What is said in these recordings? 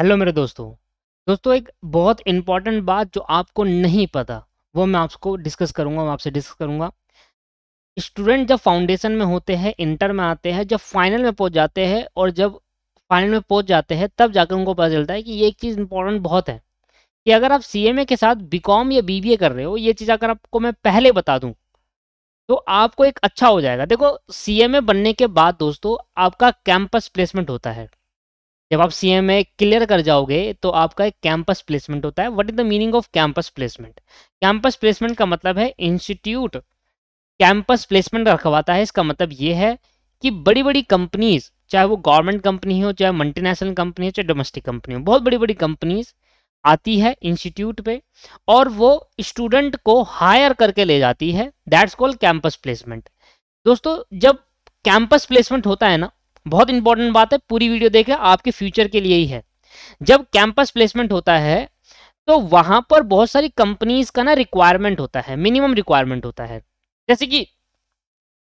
hello मेरे दोस्तों दोस्तों एक बहुत इंपॉर्टेंट बात जो आपको नहीं पता वो मैं आपको डिस्कस करूंगा मैं आपसे डिस्कस करूंगा स्टूडेंट जब फाउंडेशन में होते हैं इंटर में आते हैं जब फाइनल में पहुंच जाते हैं और जब फाइनल में पहुंच जाते हैं तब जाकर उनको पता चलता है कि ये एक चीज़ इंपॉर्टेंट बहुत है कि अगर आप सी के साथ बी या बी कर रहे हो ये चीज़ अगर आपको मैं पहले बता दूँ तो आपको एक अच्छा हो जाएगा देखो सी बनने के बाद दोस्तों आपका कैंपस प्लेसमेंट होता है जब आप सी एम ए क्लियर कर जाओगे तो आपका एक कैंपस प्लेसमेंट होता है what is the meaning of campus placement campus placement का मतलब है इंस्टीट्यूट कैंपस प्लेसमेंट रखवाता है इसका मतलब ये है कि बड़ी बड़ी कंपनीज चाहे वो गवर्नमेंट कंपनी हो चाहे मल्टीनेशनल कंपनी हो चाहे डोमेस्टिक कंपनी हो बहुत बड़ी बड़ी कंपनीज आती है इंस्टीट्यूट पे और वो स्टूडेंट को हायर करके ले जाती है दैट्स कॉल्ड कैंपस प्लेसमेंट दोस्तों जब कैंपस प्लेसमेंट होता है ना बहुत इंपॉर्टेंट बात है पूरी वीडियो देखे आपके फ्यूचर के लिए ही है जब कैंपस प्लेसमेंट होता है तो वहां पर बहुत सारी कंपनीज का ना रिक्वायरमेंट होता है मिनिमम रिक्वायरमेंट होता है जैसे कि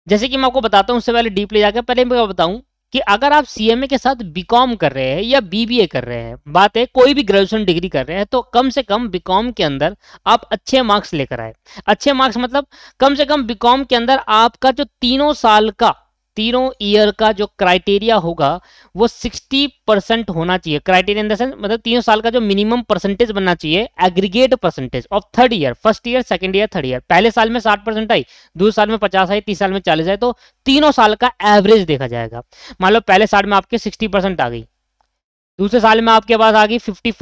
जैसे कि मैं आपको बताता हूं उससे पहले डीप ले जाकर पहले मैं बताऊं कि अगर आप सीएमए के साथ बीकॉम कर रहे हैं या बीबीए कर रहे हैं बात है कोई भी ग्रेजुएशन डिग्री कर रहे हैं तो कम से कम बीकॉम के अंदर आप अच्छे मार्क्स लेकर आए अच्छे मार्क्स मतलब कम से कम बीकॉम के अंदर आपका जो तीनों साल का तीनों ईयर का जो क्राइटेरिया होगा वो 60 परसेंट होना चाहिए क्राइटेरिया इन देंस मतलब तीनों साल का जो मिनिमम परसेंटेज बनना चाहिए aggregate percentage of third year first year second year third year पहले साल में 60 परसेंट आई दूसरे साल में 50 आई तीसरे साल में 40 आई तो तीनों साल का एवरेज देखा जाएगा मान लो पहले साल में आपके सिक्सटी आ गई दूसरे साल में आपके पास आ गई फिफ्टी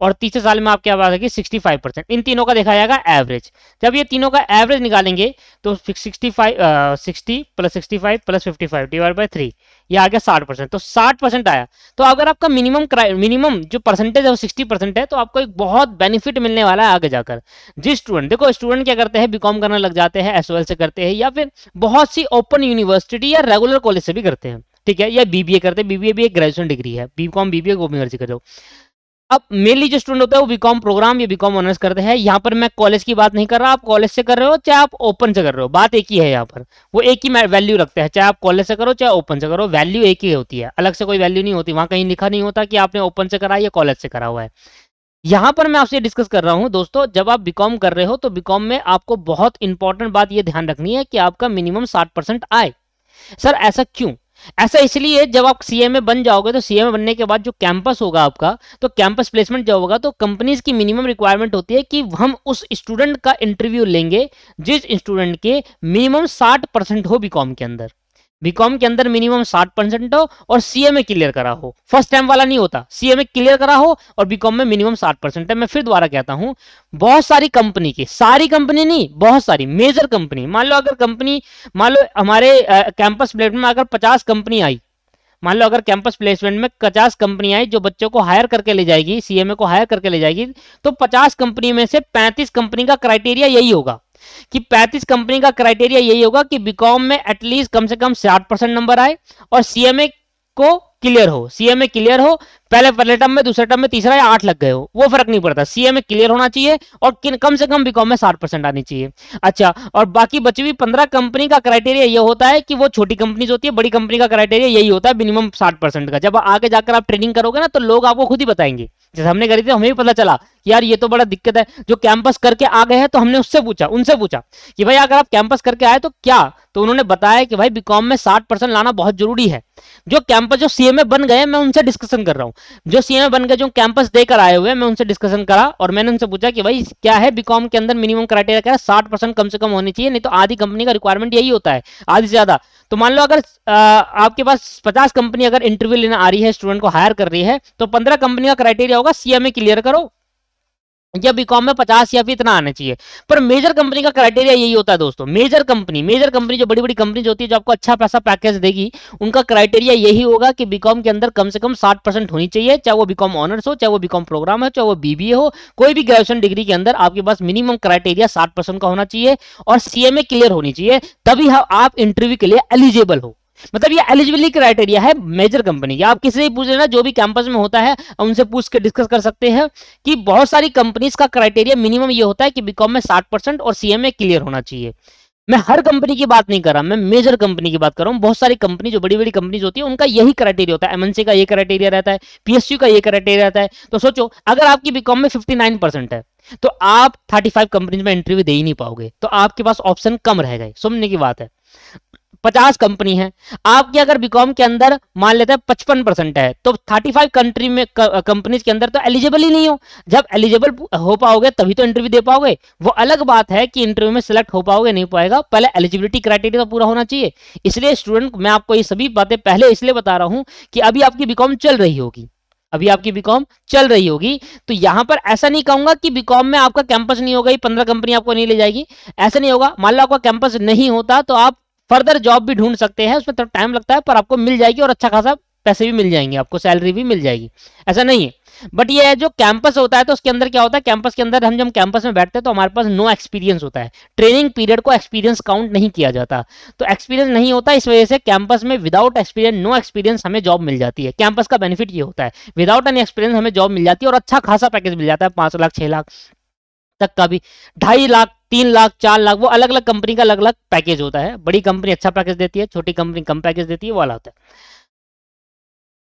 और तीसरे साल में आपके आवाज आएगी सिक्सटी फाइव परसेंट इन तीनों का देखा जाएगा एवरेज जब ये तीनों का एवरेज निकालेंगे तो sixty five sixty plus sixty five plus fifty five divide by three ये आ गया साठ परसेंट तो साठ परसेंट आया तो अगर आपका मिनिमम मिनिमम जो परसेंटेज है वो सिक्सटी परसेंट है तो आपको एक बहुत बेनिफिट मिलने वाला है आगे जाकर जिस स्टूडेंट देखो स्टूडेंट क्या करते हैं बीकॉम करने लग जाते हैं एस से करते हैं या फिर बहुत सी ओपन यूनिवर्सिटी या रेगुलर कॉलेज से भी करते हैं ठीक है या बीबीए करते हैं बीबीए भी एक ग्रेजुएशन डिग्री है बीकॉम बीबीए को यूनिवर्सिटी कर दो अब मेनली जो स्टूडेंट होता है वो बीकॉम प्रोग्राम या बीकॉम ऑनर्स करते हैं यहाँ पर मैं कॉलेज की बात नहीं कर रहा आप कॉलेज से कर रहे हो चाहे आप ओपन से कर रहे हो बात एक ही है यहाँ पर वो एक ही वैल्यू रखते हैं चाहे आप कॉलेज से करो चाहे ओपन से करो वैल्यू एक ही होती है अलग से कोई वैल्यू नहीं होती वहाँ कहीं लिखा नहीं होता कि आपने ओपन से करा या कॉलेज से करा हुआ है यहाँ पर मैं आपसे डिस्कस कर रहा हूँ दोस्तों जब आप बीकॉम कर रहे हो तो बीकॉम में आपको बहुत इंपॉर्टेंट बात यह ध्यान रखनी है कि आपका मिनिमम साठ परसेंट आए सर ऐसा क्यों ऐसा इसलिए जब आप सीएमए बन जाओगे तो सीएमए बनने के बाद जो कैंपस होगा आपका तो कैंपस प्लेसमेंट जब होगा तो कंपनीज की मिनिमम रिक्वायरमेंट होती है कि हम उस स्टूडेंट का इंटरव्यू लेंगे जिस स्टूडेंट के मिनिमम साठ परसेंट हो बीकॉम के अंदर बीकॉम के अंदर मिनिमम साठ परसेंट हो और सीए में क्लियर करा हो फर्स्ट टाइम वाला नहीं होता सीए में क्लियर करा हो और बीकॉम में मिनिमम साठ परसेंट है मैं फिर दोबारा कहता हूं बहुत सारी कंपनी की सारी कंपनी नहीं बहुत सारी मेजर कंपनी मान लो अगर कंपनी मान लो हमारे कैंपस प्लेसमेंट में अगर पचास कंपनी आई मान लो अगर कैंपस प्लेसमेंट में पचास कंपनी आई जो बच्चों को हायर करके ले जाएगी सीएमए को हायर करके ले जाएगी तो पचास कंपनी में से पैंतीस कंपनी का क्राइटेरिया यही होगा कि 35 कंपनी का क्राइटेरिया यही होगा कि बीकॉम में एटलीस्ट कम से कम साठ परसेंट नंबर आए और सीएमए को क्लियर हो सीएमए क्लियर हो पहले पहले टर्म में दूसरे टर्म में तीसरा या आठ लग गए हो वो फर्क नहीं पड़ता सीएमए क्लियर होना चाहिए और कम से कम बीकॉम में साठ परसेंट आनी चाहिए अच्छा और बाकी बची हुई पंद्रह कंपनी का क्राइटेरिया ये होता है कि वो छोटी कंपनीज होती है बड़ी कंपनी का क्राइटेरिया यही होता है मिनिमम साठ का जब आगे जाकर आप ट्रेनिंग करोगे ना तो लोग आपको खुद ही बताएंगे जैसे हमने करी थी हमें भी पता चला यार ये तो बड़ा दिक्कत है जो कैंपस करके आ गए हैं तो हमने उससे पूछा उनसे पूछा कि भाई अगर आप कैंपस करके आए तो क्या तो उन्होंने बताया कि भाई बीकॉम में साठ परसेंट लाना बहुत जरूरी है जो कैंपस जो सीएमए बन गए मैं उनसे डिस्कशन कर रहा हूँ जो सीएमए बन गए जो कैंपस देकर आए हुए मैं उनसे डिस्कशन करा और मैंने उनसे पूछा कि भाई क्या है बीकॉम के अंदर मिनिमम क्राइटेरिया क्या है साठ परसेंट कम से कम होनी चाहिए नहीं तो आधी कंपनी का रिक्वायरमेंट यही होता है आधी से ज्यादा तो मान लो अगर आपके पास पचास कंपनी अगर इंटरव्यू लेने आ रही है स्टूडेंट को हायर कर रही है तो पंद्रह कंपनी का क्राइटेरिया होगा सीएमए क्लियर करो या बीकॉम में पचास या फिर इतना आना चाहिए पर मेजर कंपनी का क्राइटेरिया यही होता है दोस्तों मेजर कंपनी मेजर कंपनी जो बड़ी बड़ी कंपनी होती है जो आपको अच्छा पैसा पैकेज देगी उनका क्राइटेरिया यही होगा कि बीकॉम के अंदर कम से कम साठ परसेंट होनी चाहिए चाहे वो बीकॉम ऑनर्स हो चाहे वो बीकॉम प्रोग्राम हो चाहे वो बीबीए हो कोई भी ग्रेजुएशन डिग्री के अंदर आपके पास मिनिमम क्राइटेरिया साठ का होना चाहिए और सीएमए क्लियर होनी चाहिए तभी हाँ आप इंटरव्यू के लिए एलिजिबल हो मतलब ये एलिजिबिलिटी क्राइटेरिया है मेजर कंपनी आप किसी भी पूछ लेना जो भी कैंपस में होता है उनसे पूछ के डिस्कस कर सकते हैं कि बहुत सारी कंपनीज का क्राइटेरिया मिनिमम ये होता है कि बीकॉम में साठ परसेंट और सीएम में क्लियर होना चाहिए मैं हर कंपनी की बात नहीं कर रहा मैं मेजर कंपनी की बात कर रहा हूँ बहुत सारी कंपनी जो बड़ी बड़ी कंपनीज होती है उनका यही क्राइटेरिया होता है एमएनसी का ये क्राइटेरिया रहता है पीएससी का ये क्राइटेरिया रहता है तो सोचो अगर आपकी बीकॉम में 59 परसेंट है तो आप 35 कंपनीज में इंटरव्यू दे ही नहीं पाओगे तो आपके पास ऑप्शन कम रह गए सुनने की बात है पचास कंपनी है आपकी अगर बीकॉम के अंदर मान लेते हैं पचपन परसेंट है तो थर्टी फाइव कंट्री में कंपनीज के अंदर तो एलिजिबल ही नहीं हो जब एलिजिबल हो पाओगे तभी तो इंटरव्यू दे पाओगे वो अलग बात है कि इंटरव्यू में सिलेक्ट हो पाओगे नहीं पाएगा पहले एलिजिबिलिटी क्राइटेरिया तो पूरा होना चाहिए इसलिए स्टूडेंट मैं आपको ये सभी बातें पहले इसलिए बता रहा हूं कि अभी आपकी बीकॉम चल रही होगी अभी आपकी बीकॉम चल रही होगी तो यहां पर ऐसा नहीं कहूंगा कि बीकॉम में आपका कैंपस नहीं होगा पंद्रह कंपनी आपको नहीं ले जाएगी ऐसा नहीं होगा मान लो आपका कैंपस नहीं होता तो आप फर्दर जॉब भी ढूंढ सकते हैं उसमें थोड़ा टाइम लगता है पर आपको मिल जाएगी और अच्छा खासा पैसे भी मिल जाएंगे आपको सैलरी भी मिल जाएगी ऐसा नहीं है बट ये जो कैंपस होता है तो उसके अंदर क्या होता है कैंपस के अंदर हम जब कैंपस में बैठते हैं तो हमारे पास नो एक्सपीरियंस होता है ट्रेनिंग पीरियड को एक्सपीरियंस काउंट नहीं किया जाता तो एक्सपीरियंस नहीं होता इस वजह से कैंपस में विदाउट एक्सपीरियंस नो एक्सपीरियंस हमें जॉब मिल जाती है कैंपस का बेनिफिट ये होता है विदाउट एनी एक्सपीरियंस हमें जॉब मिल जाती है और अच्छा खासा पैकेज मिल जाता है पांच लाख छह लाख तक का भी ढाई लाख तीन लाख चार लाख वो अलग अलग कंपनी का अलग अलग पैकेज होता है बड़ी कंपनी अच्छा पैकेज देती है छोटी कंपनी कम पैकेज देती है वो वाला होता है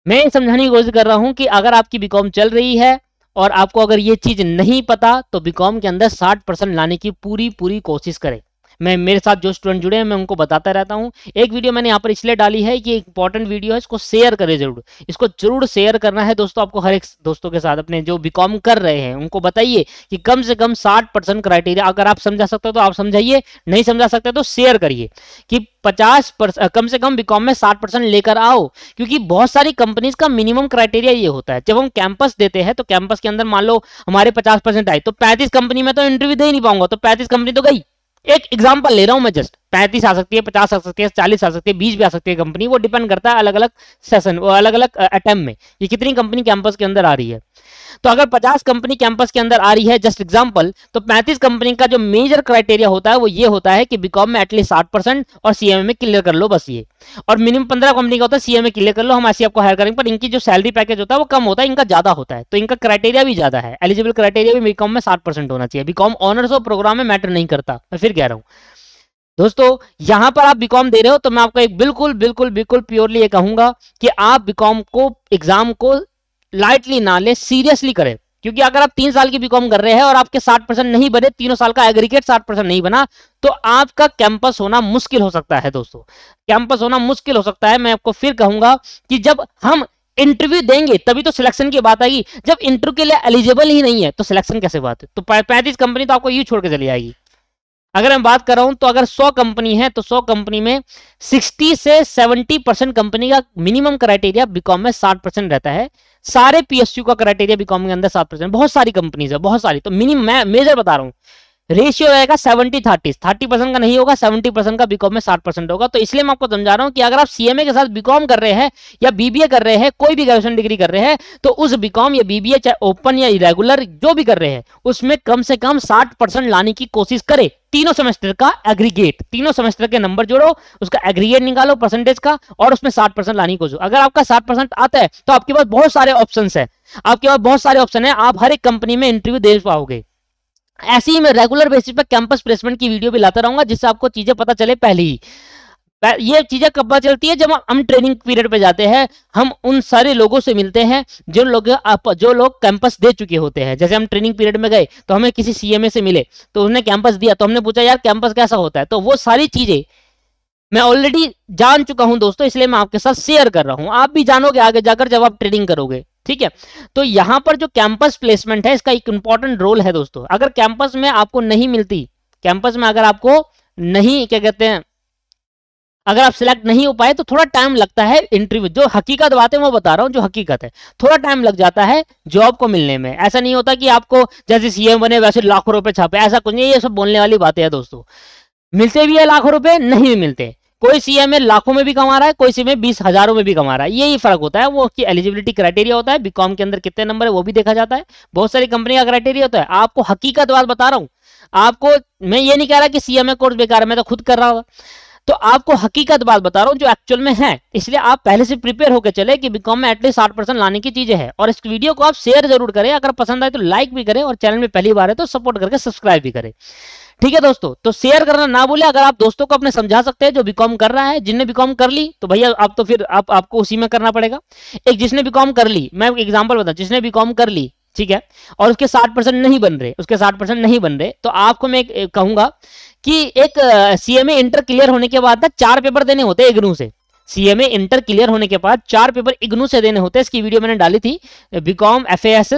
मैं समझाने की कोशिश कर रहा हूं कि अगर आपकी बीकॉम चल रही है और आपको अगर ये चीज नहीं पता तो बीकॉम के अंदर साठ परसेंट लाने की पूरी पूरी कोशिश करें मैं मेरे साथ जो स्टूडेंट जुड़े हैं मैं उनको बताता रहता हूँ एक वीडियो मैंने यहाँ पर इसलिए डाली है कि इंपॉर्टेंट वीडियो है इसको शेयर करें जरूर इसको जरूर शेयर करना है दोस्तों आपको हर एक दोस्तों के साथ अपने जो बीकॉम कर रहे हैं उनको बताइए कि कम से कम साठ परसेंट क्राइटेरिया अगर आप समझा सकते हो तो आप समझाइए नहीं समझा सकते तो शेयर करिए कि पचास कम से कम बीकॉम में साठ परसेंट लेकर आओ क्योंकि बहुत सारी कंपनीज का मिनिमम क्राइटेरिया ये होता है जब हम कैंपस देते हैं तो कैंपस के अंदर मान लो हमारे पचास परसेंट आए तो पैंतीस कंपनी में तो इंटरव्यू दे नहीं पाऊंगा तो पैंतीस कंपनी तो गई एक एग्जाम्पल ले रहा हूं मैं जस्ट पैंतीस आ सकती है पचास आ सकती है चालीस आ सकती है बीस भी आ सकती है कंपनी वो डिपेंड करता है अलग अलग सेशन वो अलग अलग अटैम्प में ये कितनी कंपनी कैंपस के अंदर आ रही है तो अगर पचास कंपनी कैंपस के अंदर आ रही है जस्ट एग्जांपल तो पैंतीस कंपनी का जो मेजर क्राइटेरिया होता है वो ये होता है कि बीकॉम में एटलीस्ट साठ परसेंट और सीएमए में क्लियर कर लो बस ये और मिनिमम पंद्रह कंपनी का होता है सीएमए क्लियर कर लो हम ऐसे आपको हायर करेंगे पर इनकी जो सैलरी पैकेज होता है वो कम होता है इनका ज्यादा होता है तो इनका क्राइटेरिया भी ज्यादा है एलिजिबल क्राइटेरिया भी बीकॉम में साठ होना चाहिए बीकॉम ऑनर्स और प्रोग्राम में मैटर नहीं करता मैं फिर कह रहा हूँ दोस्तों यहां पर आप बीकॉम दे रहे हो तो मैं आपको एक बिल्कुल बिल्कुल बिल्कुल प्योरली ये कहूंगा कि आप बीकॉम को एग्जाम को लाइटली ना लें सीरियसली करें क्योंकि अगर आप तीन साल की बीकॉम कर रहे हैं और आपके साठ परसेंट नहीं बने तीनों साल का एग्रीगेट साठ परसेंट नहीं बना तो आपका कैंपस होना मुश्किल हो सकता है दोस्तों कैंपस होना मुश्किल हो सकता है मैं आपको फिर कहूंगा कि जब हम इंटरव्यू देंगे तभी तो सिलेक्शन की बात आएगी जब इंटरव्यू के लिए एलिजिबल ही नहीं है तो सिलेक्शन कैसे बात है तो पैंतीस कंपनी तो आपको यू छोड़ के चली आएगी अगर मैं बात कर रहा हूं तो अगर 100 कंपनी है तो 100 कंपनी में 60 से 70 परसेंट कंपनी का मिनिमम क्राइटेरिया बीकॉम में 60 परसेंट रहता है सारे पीएसयू का क्राइटेरिया बीकॉम के अंदर 7 परसेंट बहुत सारी कंपनीज है बहुत सारी तो मिनिमम मैं मेजर बता रहा हूं रेशियो रहेगा सेवेंटी थर्टी थर्टी परसेंट का नहीं होगा सेवेंटी परसेंट का बीकॉम में साठ परसेंट होगा तो इसलिए मैं आपको समझा रहा हूँ कि अगर आप सीएमए के साथ बीकॉम कर रहे हैं या बीबीए कर रहे हैं कोई भी ग्रेजुएशन डिग्री कर रहे हैं तो उस बीकॉम या बीबीए चाहे ओपन या इरेगुलर जो भी कर रहे हैं उसमें कम से कम साठ परसेंट लाने की कोशिश करे तीनों सेमेस्टर का एग्रीगेट तीनों सेमेस्टर के नंबर जोड़ो उसका एग्रीगेट निकालो परसेंटेज का और उसमें साठ परसेंट लाने की अगर आपका साठ परसेंट आता है तो आपके पास बहुत सारे ऑप्शन है आपके पास बहुत सारे ऑप्शन है आप हर एक कंपनी में इंटरव्यू दे पाओगे ऐसे ही मैं रेगुलर बेसिस पर कैंपस प्लेसमेंट की वीडियो भी लाता रहूंगा जिससे आपको चीजें पता चले पहले ही ये चीजें कब पता चलती है जब हम ट्रेनिंग पीरियड पे जाते हैं हम उन सारे लोगों से मिलते हैं जो लोग आप जो लोग कैंपस दे चुके होते हैं जैसे हम ट्रेनिंग पीरियड में गए तो हमें किसी सीएमए से मिले तो उसने कैंपस दिया तो हमने पूछा यार कैंपस कैसा होता है तो वो सारी चीजें मैं ऑलरेडी जान चुका हूं दोस्तों इसलिए मैं आपके साथ शेयर कर रहा हूं आप भी जानोगे आगे जाकर जब आप ट्रेनिंग करोगे ठीक है तो यहां पर जो कैंपस प्लेसमेंट है इसका एक इंपॉर्टेंट रोल है दोस्तों अगर कैंपस में आपको नहीं मिलती कैंपस में अगर आपको नहीं क्या कहते हैं अगर आप सिलेक्ट नहीं हो पाए तो थोड़ा टाइम लगता है इंटरव्यू जो हकीकत बात है वो बता रहा हूं जो हकीकत है थोड़ा टाइम लग जाता है जॉब को मिलने में ऐसा नहीं होता कि आपको जैसे सीएम बने वैसे लाखों रुपए छापे ऐसा कुछ नहीं ये सब बोलने वाली बातें हैं दोस्तों मिलते भी है लाखों रुपए नहीं मिलते कोई सी लाखों में भी कमा रहा है कोई सी बीस हजारों में भी कमा रहा है यही फर्क होता है वो उसकी एलिजिबिलिटी क्राइटेरिया होता है बीकॉम के अंदर कितने नंबर है वो भी देखा जाता है बहुत सारी कंपनी का क्राइटेरिया होता है आपको हकीकत बात बता रहा हूँ आपको मैं ये नहीं कह रहा कि सीएमए कोर्स बेकार है मैं तो खुद कर रहा हूँ तो आपको हकीकत बात बता रहा हूँ जो एक्चुअल में है इसलिए आप पहले से प्रिपेयर होकर चले कि बीकॉम में एटलीस्ट साठ परसेंट लाने की चीजें हैं और इस वीडियो को आप शेयर जरूर करें अगर पसंद आए तो लाइक भी करें और चैनल में पहली बार है तो सपोर्ट करके सब्सक्राइब भी करें ठीक है दोस्तों तो शेयर करना ना बोले अगर आप दोस्तों को अपने समझा सकते हैं जो बीकॉम कर रहा है जिनने बीकॉम कर ली तो भैया आप तो फिर आप आपको उसी में करना पड़ेगा एक जिसने बीकॉम कर ली मैं एग्जाम्पल बता जिसने बीकॉम कर ली ठीक है और उसके साठ परसेंट नहीं बन रहे उसके साठ परसेंट नहीं बन रहे तो आपको मैं कहूंगा कि एक सीएमए इंटर क्लियर होने के बाद ना चार पेपर देने होते हैं एग्नू से सीएमए इंटर क्लियर होने के बाद चार पेपर इग्नू से देने होते हैं इसकी वीडियो मैंने डाली थी बीकॉम एफ एस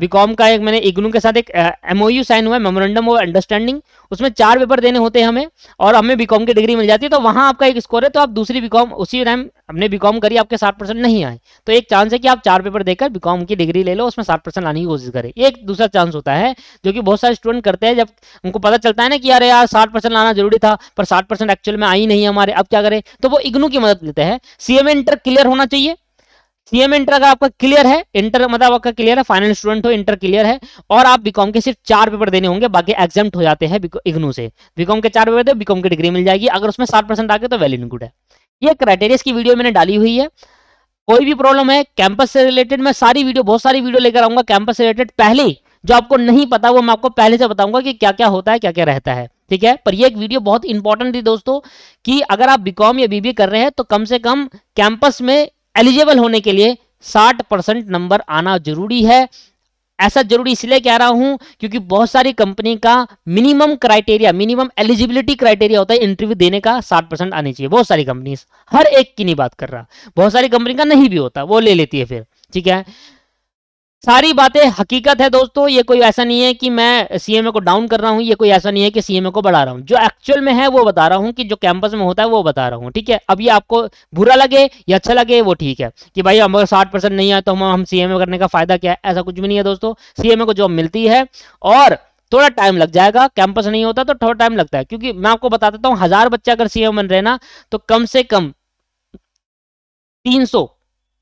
बीकॉम का एक मैंने इग्नू के साथ एक एमओयू साइन हुआ है मेमोरेंडम ऑफ अंडरस्टैंडिंग उसमें चार पेपर देने होते हैं हमें और हमें बीकॉम की डिग्री मिल जाती है तो वहां आपका एक स्कोर है तो आप दूसरी बीकॉम उसी टाइम हमने बीकॉम करी आपके साठ परसेंट नहीं आए तो एक चांस है कि आप चार पेपर देकर बीकॉम की डिग्री ले लो उसमें साठ परसेंट लाने की कोशिश करें एक दूसरा चांस होता है जो कि बहुत सारे स्टूडेंट करते हैं जब उनको पता चलता है ना कि यार यार साठ परसेंट लाना जरूरी था पर साठ परसेंट एक्चुअल में आई नहीं हमारे अब क्या करें तो वो इग्नू की मदद लेते हैं सीएम इंटर क्लियर होना चाहिए सीएम इंटर का आपका क्लियर है इंटर मतलब आपका क्लियर है फाइनल स्टूडेंट हो इंटर क्लियर है और आप बीकॉम के सिर्फ चार पेपर देने होंगे बाकी एग्जाम हो जाते हैं इग्नू से बीकॉम के चार पेपर दे बीकॉम की डिग्री मिल जाएगी अगर उसमें साठ परसेंट आगे तो वेल गुड है ये क्राइटेरिया की वीडियो मैंने डाली हुई है कोई भी प्रॉब्लम है कैंपस से रिलेटेड मैं सारी वीडियो बहुत सारी वीडियो लेकर आऊंगा कैंपस से रिलेटेड पहले जो आपको नहीं पता वो मैं आपको पहले से बताऊंगा कि क्या क्या होता है क्या क्या रहता है ठीक है पर ये एक वीडियो बहुत इंपॉर्टेंट थी दोस्तों कि अगर आप बीकॉम या बीबीए कर रहे हैं तो कम से कम कैंपस में एलिजिबल होने के लिए 60 परसेंट नंबर आना जरूरी है ऐसा जरूरी इसलिए कह रहा हूं क्योंकि बहुत सारी कंपनी का minimum criteria minimum eligibility criteria होता है इंटरव्यू देने का 60 परसेंट आनी चाहिए बहुत सारी कंपनी हर एक की नहीं बात कर रहा बहुत सारी कंपनी का नहीं भी होता वो ले लेती है फिर ठीक है सारी बातें हकीकत है दोस्तों ये कोई ऐसा नहीं है कि मैं सीएमए को डाउन कर रहा हूँ ये कोई ऐसा नहीं है कि सीएमए को बढ़ा रहा हूँ जो एक्चुअल में है वो बता रहा हूँ कि जो कैंपस में होता है वो बता रहा हूँ ठीक है अब ये आपको बुरा लगे या अच्छा लगे वो ठीक है कि भाई हम अगर साठ परसेंट नहीं आए तो हम हम सीएमए करने का फायदा क्या है ऐसा कुछ भी नहीं है दोस्तों सीएमए को जॉब मिलती है और थोड़ा टाइम लग जाएगा कैंपस नहीं होता तो थोड़ा टाइम लगता है क्योंकि मैं आपको बता देता हूँ हजार बच्चे अगर सीएम बन रहे ना तो कम से कम तीन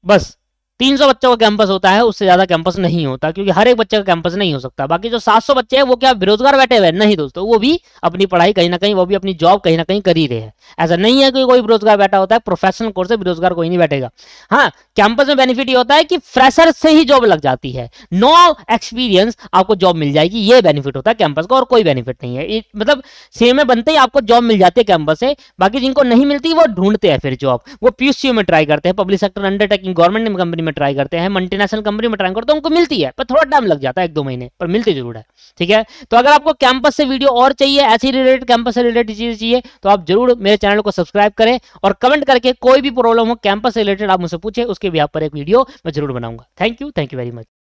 बस सौ बच्चों का कैंपस होता है उससे ज्यादा कैंपस नहीं होता क्योंकि हर एक बच्चे का कैंपस नहीं हो सकता बाकी जो सात सौ बच्चे हैं वो क्या बेरोजगार बैठे हुए नहीं दोस्तों वो भी अपनी पढ़ाई कहीं ना कहीं वो भी अपनी जॉब कहीं ना कहीं कर ही रहे हैं ऐसा नहीं है कि कोई बेरोजगार बैठा होता है प्रोफेशनल कोर्स से बेरोजगार कोई नहीं बैठेगा हाँ कैंपस में बेनिफिट ये होता है कि फ्रेशर से ही जॉब लग जाती है नो एक्सपीरियंस आपको जॉब मिल जाएगी ये बेनिफिट होता है कैंपस का और कोई बेनिफिट नहीं है मतलब सेम बनते ही आपको जॉब मिल जाती है कैंपस से बाकी जिनको नहीं मिलती वो ढूंढते हैं फिर जॉब वो पीयूसी में ट्राई करते हैं public sector undertaking government company में में ट्राई करते हैं मल्टीनेशनल कंपनी में ट्राई करते हैं उनको मिलती है पर थोड़ा टाइम लग जाता है एक दो महीने पर मिलती जरूर है ठीक है तो अगर आपको कैंपस से वीडियो और चाहिए ऐसी रिलेटेड कैंपस से रिलेटेड चीज़ चाहिए तो आप जरूर मेरे चैनल को सब्सक्राइब करें और कमेंट करके कोई भी प्रॉब्लम हो कैंपस से रिलेटेड आप मुझसे पूछे उसके भी आप पर एक वीडियो मैं जरूर बनाऊंगा thank you thank you very much